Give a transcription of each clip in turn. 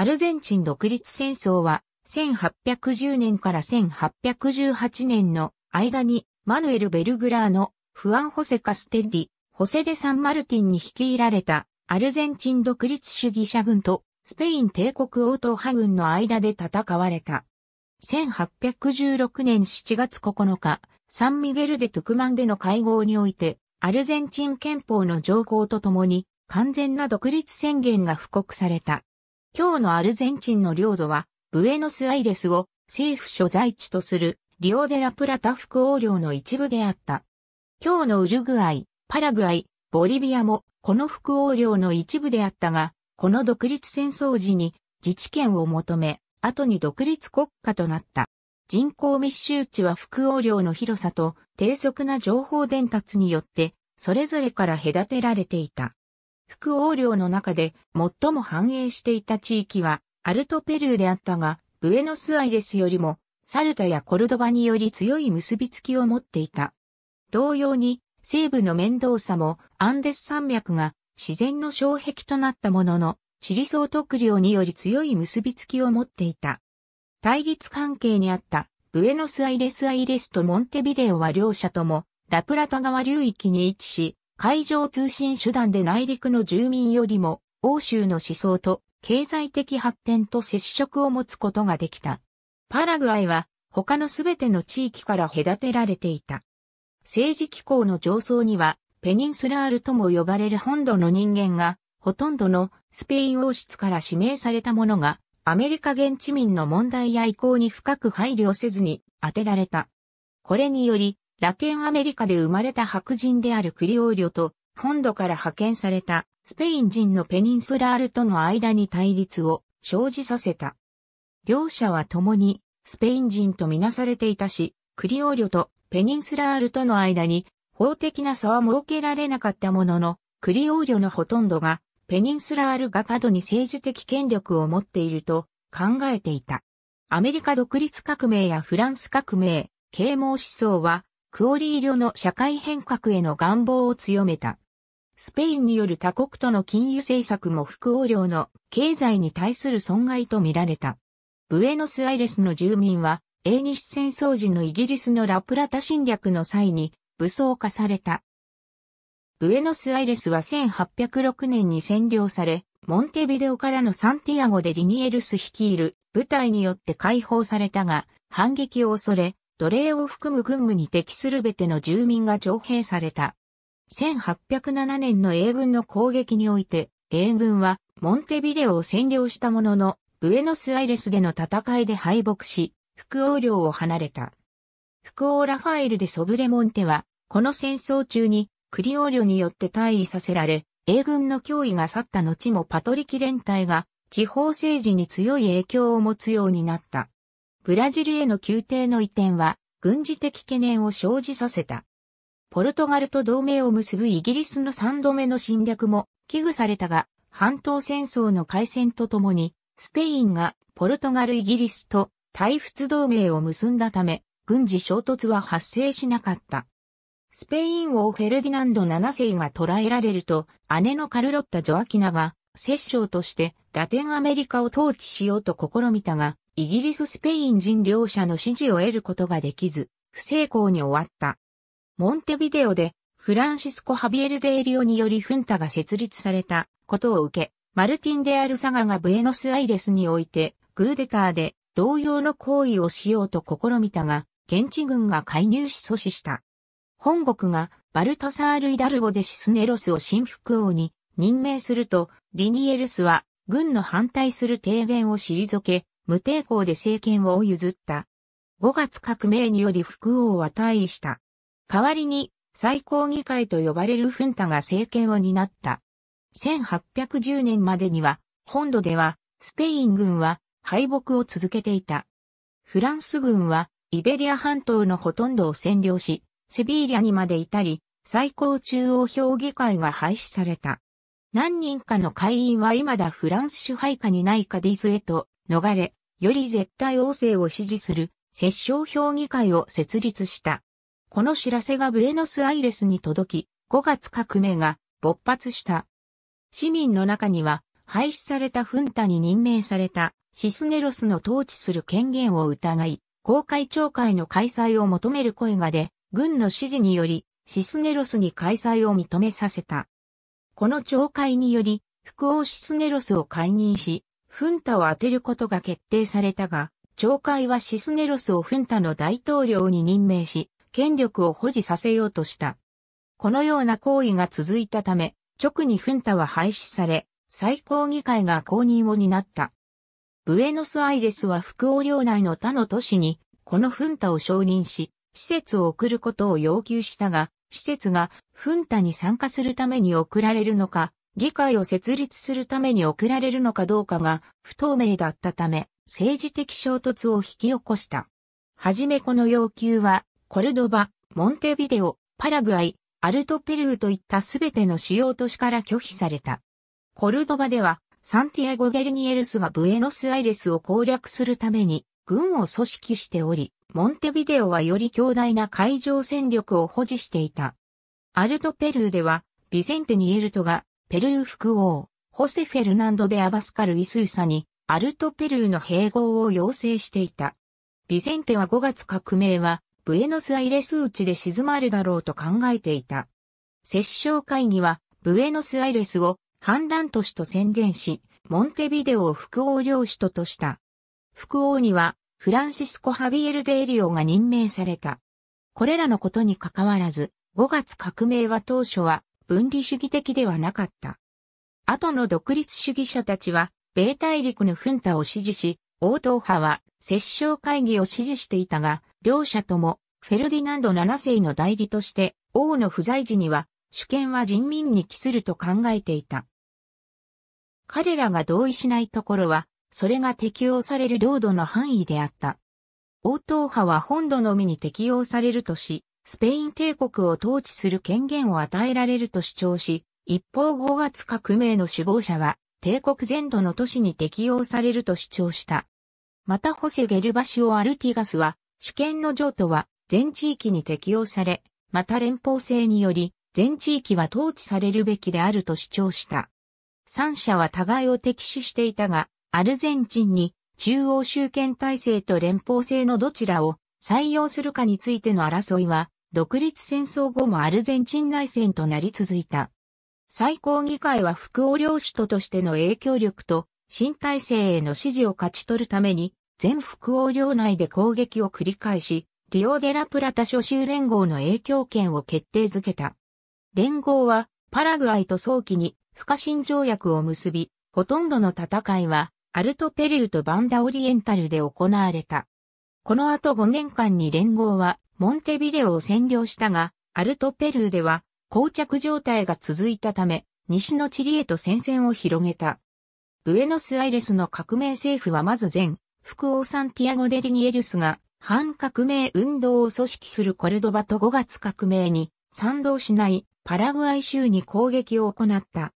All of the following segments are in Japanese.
アルゼンチン独立戦争は1810年から1818年の間にマヌエル・ベルグラーのフアン・ホセ・カステッリ、ホセ・デ・サン・マルティンに率いられたアルゼンチン独立主義者軍とスペイン帝国王党派軍の間で戦われた。1816年7月9日、サンミゲル・デ・トゥクマンでの会合において、アルゼンチン憲法の条項とともに完全な独立宣言が布告された。今日のアルゼンチンの領土は、ブエノスアイレスを政府所在地とするリオデラプラタ副王領の一部であった。今日のウルグアイ、パラグアイ、ボリビアもこの副王領の一部であったが、この独立戦争時に自治権を求め、後に独立国家となった。人口密集地は副王領の広さと低速な情報伝達によって、それぞれから隔てられていた。副王領の中で最も繁栄していた地域はアルトペルーであったが、ブエノスアイレスよりもサルタやコルドバにより強い結びつきを持っていた。同様に西部の面倒さもアンデス山脈が自然の障壁となったものの、地理総督領により強い結びつきを持っていた。対立関係にあったブエノスアイレスアイレスとモンテビデオは両者ともラプラタ川流域に位置し、海上通信手段で内陸の住民よりも欧州の思想と経済的発展と接触を持つことができた。パラグアイは他のすべての地域から隔てられていた。政治機構の上層にはペニンスラールとも呼ばれる本土の人間がほとんどのスペイン王室から指名されたものがアメリカ現地民の問題や意向に深く配慮せずに当てられた。これによりラテンアメリカで生まれた白人であるクリオーリョと、本土から派遣されたスペイン人のペニンスラールとの間に対立を生じさせた。両者は共にスペイン人とみなされていたし、クリオーリョとペニンスラールとの間に法的な差は設けられなかったものの、クリオーリョのほとんどがペニンスラールが過度に政治的権力を持っていると考えていた。アメリカ独立革命やフランス革命、啓蒙思想はクオリーリョの社会変革への願望を強めた。スペインによる他国との金融政策も副王領の経済に対する損害とみられた。ブエノスアイレスの住民は、英日戦争時のイギリスのラプラタ侵略の際に武装化された。ブエノスアイレスは1806年に占領され、モンテビデオからのサンティアゴでリニエルス率いる部隊によって解放されたが、反撃を恐れ、奴隷を含む軍務に適するべての住民が徴兵された。1807年の英軍の攻撃において、英軍はモンテビデオを占領したものの、ブエノスアイレスでの戦いで敗北し、副王領を離れた。副王ラファエルでソブレモンテは、この戦争中にクリオーリョによって退位させられ、英軍の脅威が去った後もパトリキ連隊が地方政治に強い影響を持つようになった。ブラジルへの宮廷の移転は、軍事的懸念を生じさせた。ポルトガルと同盟を結ぶイギリスの三度目の侵略も危惧されたが、半島戦争の開戦とともに、スペインがポルトガルイギリスと対仏同盟を結んだため、軍事衝突は発生しなかった。スペイン王フェルディナンド7世が捕らえられると、姉のカルロッタ・ジョアキナが、摂政としてラテンアメリカを統治しようと試みたが、イギリス・スペイン人両者の支持を得ることができず、不成功に終わった。モンテビデオで、フランシスコ・ハビエル・デーリオによりフンタが設立されたことを受け、マルティン・デ・アルサガがブエノス・アイレスにおいて、グーデターで同様の行為をしようと試みたが、現地軍が介入し阻止した。本国がバルタサール・イダルゴでシスネロスを新副王に任命すると、リニエルスは軍の反対する提言を退け、無抵抗で政権を譲った。5月革命により副王は退位した。代わりに最高議会と呼ばれるフンタが政権を担った。1810年までには、本土では、スペイン軍は敗北を続けていた。フランス軍は、イベリア半島のほとんどを占領し、セビーリアにまで至り、最高中央評議会が廃止された。何人かの会員は未だフランス支配下にないカディズへと逃れ、より絶対王政を支持する、摂政評議会を設立した。この知らせがブエノスアイレスに届き、5月革命が勃発した。市民の中には、廃止されたフンタに任命されたシスネロスの統治する権限を疑い、公開懲会の開催を求める声が出、軍の指示により、シスネロスに開催を認めさせた。この懲戒により、副王シスネロスを解任し、フンタを当てることが決定されたが、町会はシスネロスをフンタの大統領に任命し、権力を保持させようとした。このような行為が続いたため、直にフンタは廃止され、最高議会が公認を担った。ブエノスアイレスは副王領内の他の都市に、このフンタを承認し、施設を送ることを要求したが、施設がフンタに参加するために送られるのか、議会を設立するために送られるのかどうかが不透明だったため、政治的衝突を引き起こした。はじめこの要求は、コルドバ、モンテビデオ、パラグアイ、アルトペルーといったすべての主要都市から拒否された。コルドバでは、サンティアゴ・ゲルニエルスがブエノスアイレスを攻略するために、軍を組織しており、モンテビデオはより強大な海上戦力を保持していた。アルトペルーでは、ビセンテ・ニエルトがペルー副王、ホセ・フェルナンド・デ・アバスカル・イスーサに、アルト・ペルーの併合を要請していた。ビゼンテは5月革命は、ブエノスアイレス内で静まるだろうと考えていた。摂政会議は、ブエノスアイレスを反乱都市と宣言し、モンテビデオを副王領首都とした。副王には、フランシスコ・ハビエル・デ・エリオが任命された。これらのことに関わらず、5月革命は当初は分離主義的ではなかった。後の独立主義者たちは、米大陸のフンタを支持し、王党派は摂政会議を支持していたが、両者ともフェルディナンド7世の代理として王の不在時には主権は人民に帰すると考えていた。彼らが同意しないところは、それが適用される領土の範囲であった。王党派は本土のみに適用されるとし、スペイン帝国を統治する権限を与えられると主張し、一方5月革命の首謀者は、帝国全土の都市に適用されると主張した。またホセ・ゲルバシオ・アルティガスは、主権の譲渡は全地域に適用され、また連邦制により、全地域は統治されるべきであると主張した。三者は互いを敵視していたが、アルゼンチンに中央集権体制と連邦制のどちらを採用するかについての争いは独立戦争後もアルゼンチン内戦となり続いた。最高議会は副王領首都としての影響力と新体制への支持を勝ち取るために全副王領内で攻撃を繰り返し、リオデラプラタ諸州連合の影響権を決定づけた。連合はパラグアイと早期に不可侵条約を結び、ほとんどの戦いはアルトペリルとバンダオリエンタルで行われた。この後5年間に連合はモンテビデオを占領したが、アルトペルーでは、膠着状態が続いたため、西のチリへと戦線を広げた。ブエノスアイレスの革命政府はまず前、副王サンティアゴ・デリニエルスが、反革命運動を組織するコルドバと5月革命に賛同しないパラグアイ州に攻撃を行った。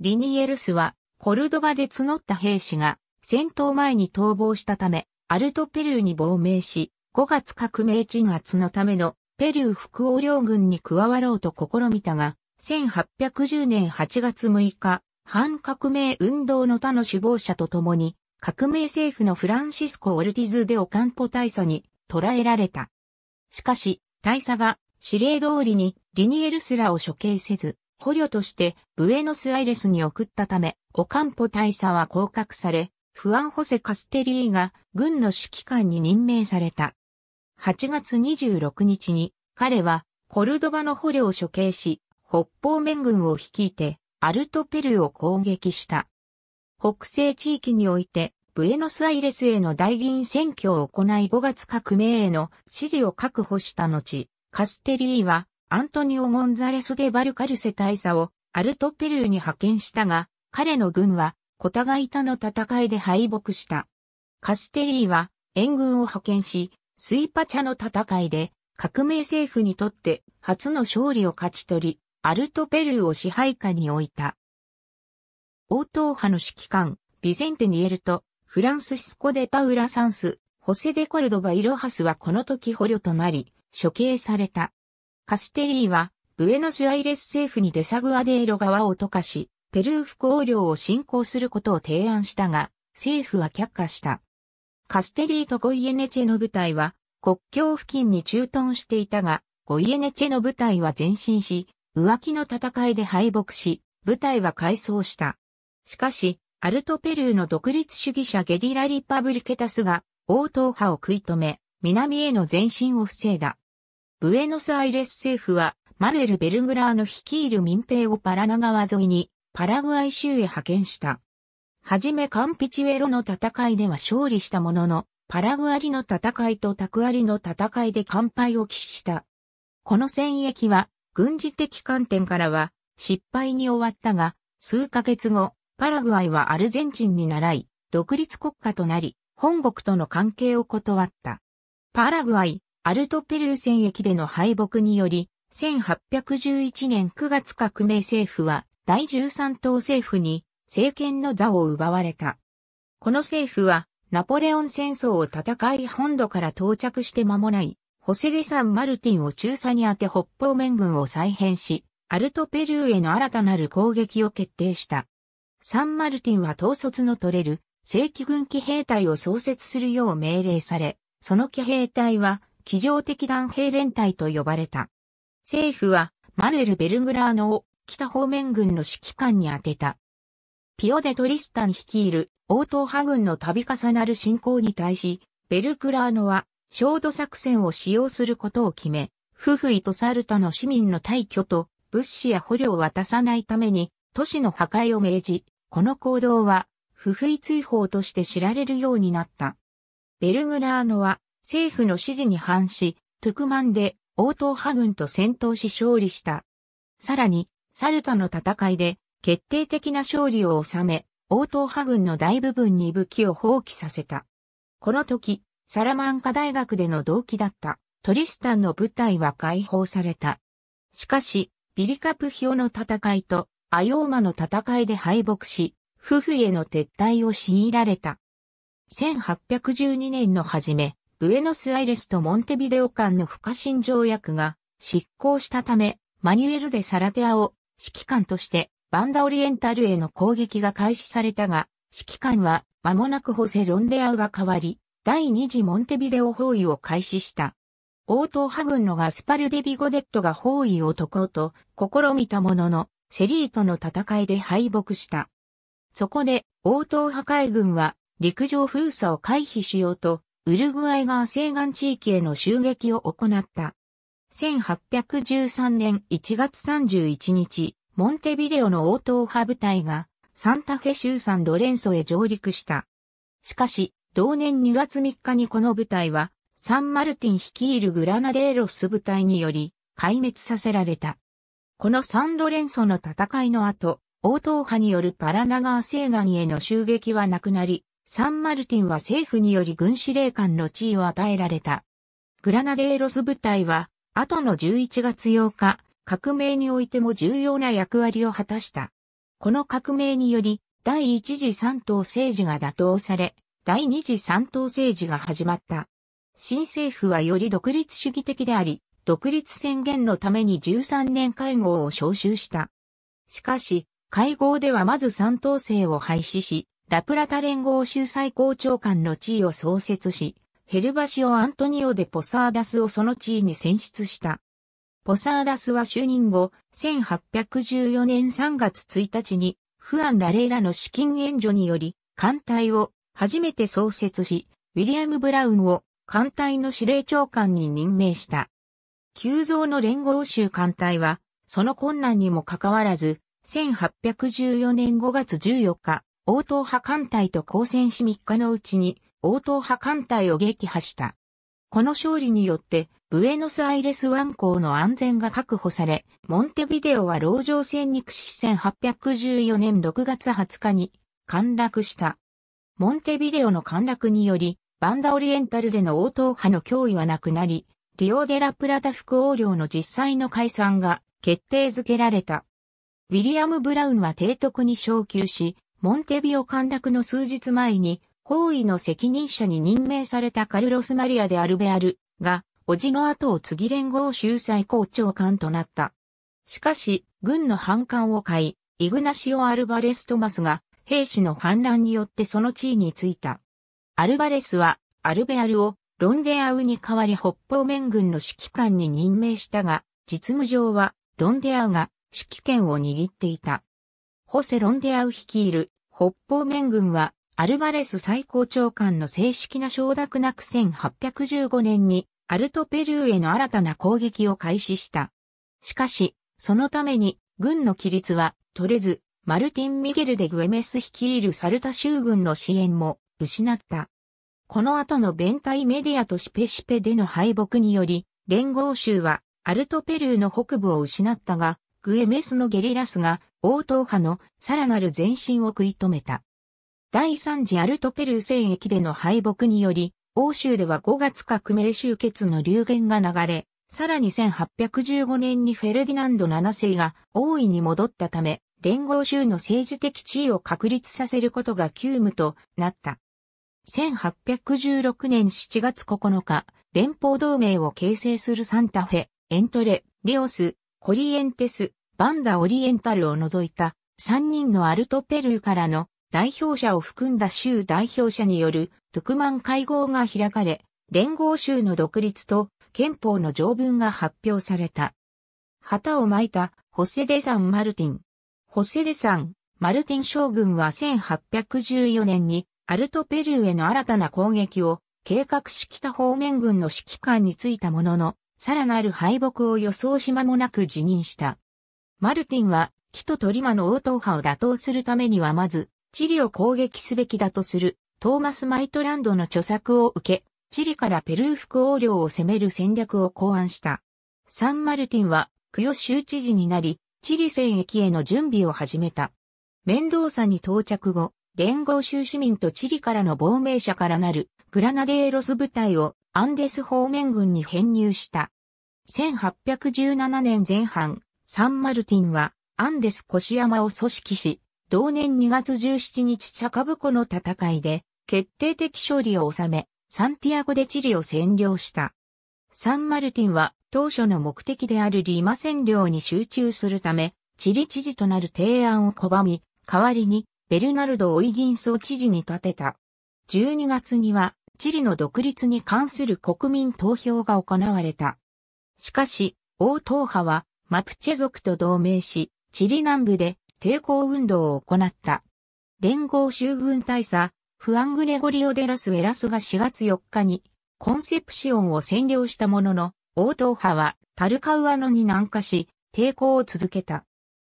リニエルスはコルドバで募った兵士が戦闘前に逃亡したため、アルトペルーに亡命し、5月革命鎮圧のためのペルー副王領軍に加わろうと試みたが、1810年8月6日、反革命運動の他の首謀者と共に、革命政府のフランシスコ・オルティズ・でオカンポ大佐に捕らえられた。しかし、大佐が指令通りにリニエルスらを処刑せず、捕虜としてブエノスアイレスに送ったため、オカンポ大佐は降格され、フアン・ホセ・カステリーが軍の指揮官に任命された。8月26日に彼はコルドバの捕虜を処刑し、北方面軍を率いてアルトペルーを攻撃した。北西地域においてブエノスアイレスへの大議員選挙を行い5月革命への支持を確保した後、カステリーはアントニオ・ゴンザレス・デ・バルカルセ大佐をアルトペルーに派遣したが、彼の軍はコタガイタの戦いで敗北した。カステリーは援軍を派遣し、スイパチャの戦いで、革命政府にとって初の勝利を勝ち取り、アルトペルーを支配下に置いた。応答派の指揮官、ビゼンテニエルと、フランスシスコ・デ・パウラ・サンス、ホセ・デ・コルドバ・イロハスはこの時捕虜となり、処刑された。カステリーは、ブエノスアイレス政府にデサグアデーロ側を溶かし、ペルー副王領を侵攻することを提案したが、政府は却下した。カステリーとゴイエネチェの部隊は国境付近に駐屯していたが、ゴイエネチェの部隊は前進し、浮気の戦いで敗北し、部隊は改装した。しかし、アルトペルーの独立主義者ゲリラ・リパブリケタスが、王答派を食い止め、南への前進を防いだ。ブエノスアイレス政府は、マルエル・ベルグラーの率いる民兵をパラナ川沿いに、パラグアイ州へ派遣した。はじめカンピチュエロの戦いでは勝利したものの、パラグアリの戦いとタクアリの戦いで完敗を喫した。この戦役は、軍事的観点からは、失敗に終わったが、数ヶ月後、パラグアイはアルゼンチンに習い、独立国家となり、本国との関係を断った。パラグアイ、アルトペルー戦役での敗北により、1811年9月革命政府は第13党政府に政権の座を奪われた。この政府は、ナポレオン戦争を戦い本土から到着して間もない、ホセゲサン・マルティンを中佐に当て北方面軍を再編し、アルトペルーへの新たなる攻撃を決定した。サン・マルティンは統率の取れる正規軍騎兵隊を創設するよう命令され、その騎兵隊は、機上的弾兵連隊と呼ばれた。政府は、マヌエル・ベルグラーノを北方面軍の指揮官に当てた。ピオデトリスタン率いる王党派軍の度重なる侵攻に対し、ベルクラーノは、焦土作戦を使用することを決め、フフイとサルタの市民の退去と物資や捕虜を渡さないために都市の破壊を命じ、この行動はフフイ追放として知られるようになった。ベルグラーノは政府の指示に反し、トゥクマンで王党派軍と戦闘し勝利した。さらに、サルタの戦いで決定的な勝利を収め、応答派軍の大部分に武器を放棄させた。この時、サラマンカ大学での同期だったトリスタンの部隊は解放された。しかし、ビリカプヒオの戦いとアヨーマの戦いで敗北し、夫婦への撤退を強いられた。1812年の初め、ブエノスアイレスとモンテビデオ間の不可侵条約が執行したため、マニュエル・でサラテアを指揮官としてバンダオリエンタルへの攻撃が開始されたが、指揮官は間もなくホセ・ロンデアウが変わり、第二次モンテビデオ包囲を開始した。応答派軍のガスパルデ・ビゴデットが包囲を解こうと試みたものの、セリーとの戦いで敗北した。そこで、応答派海軍は陸上封鎖を回避しようと、ウルグアイ川西岸地域への襲撃を行った。1813年1月31日、モンテビデオの応答派部隊がサンタフェ州サンロレンソへ上陸した。しかし、同年2月3日にこの部隊は、サンマルティン率いるグラナデーロス部隊により、壊滅させられた。このサンロレンソの戦いの後、応答派によるパラナガー西岸への襲撃はなくなり、サンマルティンは政府により軍司令官の地位を与えられた。グラナデーロス部隊は、後の11月8日、革命においても重要な役割を果たした。この革命により、第一次三党政治が打倒され、第二次三党政治が始まった。新政府はより独立主義的であり、独立宣言のために13年会合を招集した。しかし、会合ではまず三党制を廃止し、ラプラタ連合州最高長官の地位を創設し、ヘルバシオ・アントニオ・デ・ポサーダスをその地位に選出した。ポサーダスは就任後、1814年3月1日に、フアン・ラレイラの資金援助により、艦隊を初めて創設し、ウィリアム・ブラウンを艦隊の司令長官に任命した。急増の連合州艦隊は、その困難にもかかわらず、1814年5月14日、応答派艦隊と交戦し3日のうちに、応答派艦隊を撃破した。この勝利によって、ブエノスアイレス湾港の安全が確保され、モンテビデオは牢城船に屈し1814年6月20日に陥落した。モンテビデオの陥落により、バンダオリエンタルでの応答派の脅威はなくなり、リオデラプラタ副王領の実際の解散が決定づけられた。ウィリアム・ブラウンは提督に昇級し、モンテビオ陥落の数日前に、包囲の責任者に任命されたカルロス・マリアでアルベアルが、叔父の後を継ぎ連合州最高長官となった。しかし、軍の反感を買い、イグナシオ・アルバレス・トマスが兵士の反乱によってその地位についた。アルバレスは、アルベアルをロンデアウに代わり北方面軍の指揮官に任命したが、実務上は、ロンデアウが指揮権を握っていた。ホセ・ロンデアウ率いる北方面軍は、アルバレス最高長官の正式な承諾なく1815年にアルトペルーへの新たな攻撃を開始した。しかし、そのために、軍の規律は取れず、マルティン・ミゲル・デ・グエメス率いるサルタ州軍の支援も失った。この後の弁ンメディアとシペシペでの敗北により、連合州はアルトペルーの北部を失ったが、グエメスのゲリラスが王答派のさらなる前進を食い止めた。第3次アルトペルー戦役での敗北により、欧州では5月革命終結の流言が流れ、さらに1815年にフェルディナンド7世が大いに戻ったため、連合州の政治的地位を確立させることが急務となった。1816年7月9日、連邦同盟を形成するサンタフェ、エントレ、レオス、コリエンテス、バンダ・オリエンタルを除いた3人のアルトペルーからの代表者を含んだ州代表者によるトゥクマン会合が開かれ、連合州の独立と憲法の条文が発表された。旗を巻いたホセデサン・マルティン。ホセデサン・マルティン将軍は1814年にアルトペルーへの新たな攻撃を計画し北方面軍の指揮官についたものの、さらなる敗北を予想し間もなく辞任した。マルティンは、キトトリマの応答派を打倒するためにはまず、チリを攻撃すべきだとするトーマス・マイトランドの著作を受け、チリからペルー副王領を攻める戦略を考案した。サンマルティンは、クヨ州知事になり、チリ戦役への準備を始めた。メンドーサに到着後、連合州市民とチリからの亡命者からなるグラナデーロス部隊をアンデス方面軍に編入した。1817年前半、サンマルティンはアンデスヤマを組織し、同年2月17日チャカブコの戦いで決定的勝利を収め、サンティアゴでチリを占領した。サンマルティンは当初の目的であるリマ占領に集中するため、チリ知事となる提案を拒み、代わりにベルナルド・オイギンスを知事に立てた。12月にはチリの独立に関する国民投票が行われた。しかし、王党派はマプチェ族と同盟し、チリ南部で抵抗運動を行った。連合州軍大佐、フアングレゴリオ・デラス・エラスが4月4日にコンセプシオンを占領したものの、王答派はタルカウアノに南下し、抵抗を続けた。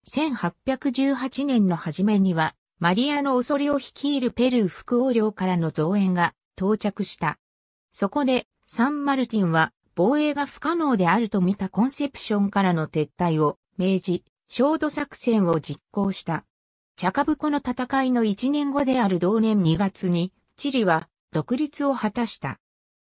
1818年の初めには、マリアの恐れを率いるペルー副王領からの増援が到着した。そこで、サンマルティンは防衛が不可能であると見たコンセプションからの撤退を命じ、焦土作戦を実行した。チャカブコの戦いの1年後である同年2月に、チリは独立を果たした。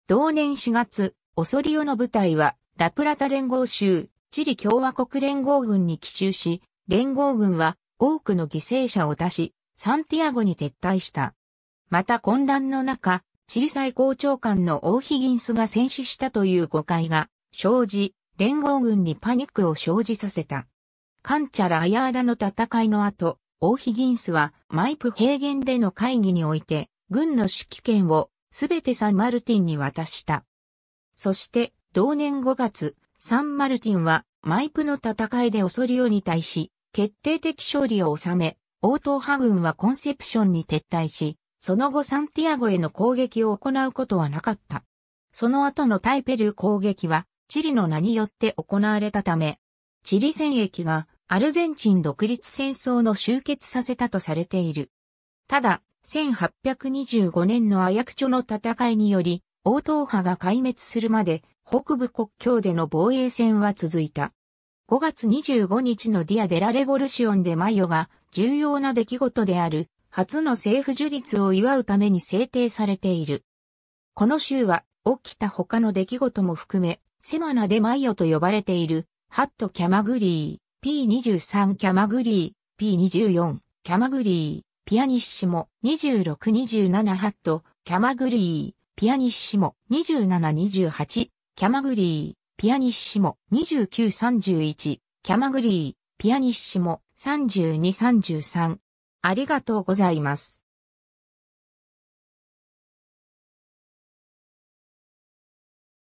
同年4月、オソリオの部隊はラプラタ連合州、チリ共和国連合軍に奇襲し、連合軍は多くの犠牲者を出し、サンティアゴに撤退した。また混乱の中、チリ最高長官のオーヒギンスが戦死したという誤解が生じ、連合軍にパニックを生じさせた。カンチャラ・アヤーダの戦いの後、オーヒギンスはマイプ平原での会議において、軍の指揮権をすべてサンマルティンに渡した。そして、同年5月、サンマルティンはマイプの戦いで恐るように対し、決定的勝利を収め、オートー派軍はコンセプションに撤退し、その後サンティアゴへの攻撃を行うことはなかった。その後のタイペルー攻撃は、チリの名によって行われたため、チリ戦役がアルゼンチン独立戦争の終結させたとされている。ただ、1825年のアヤクチョの戦いにより、王党派が壊滅するまで、北部国境での防衛戦は続いた。5月25日のディア・デラ・レボルシオンでマヨが重要な出来事である初の政府樹立を祝うために制定されている。この州は起きた他の出来事も含めセマナ・デ・マヨと呼ばれているハット・キャマグリー。P23 キャマグリー、P24 キャマグリー、ピアニッシモ、2627ハット、キャマグリー、ピアニッシモ、2728、キャマグリー、ピアニッシモ、2931、キャマグリー、ピアニッシモ、3233。ありがとうございます。